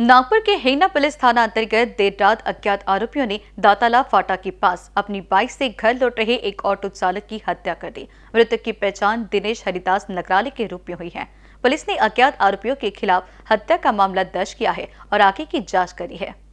नागपुर के हेना पुलिस थाना अंतर्गत देर रात अज्ञात आरोपियों ने दाताला फाटा के पास अपनी बाइक से घर लौट रहे एक ऑटो चालक की हत्या कर दी मृतक की पहचान दिनेश हरिदास नगराले के रूप में हुई है पुलिस ने अज्ञात आरोपियों के खिलाफ हत्या का मामला दर्ज किया है और आगे की जांच करी है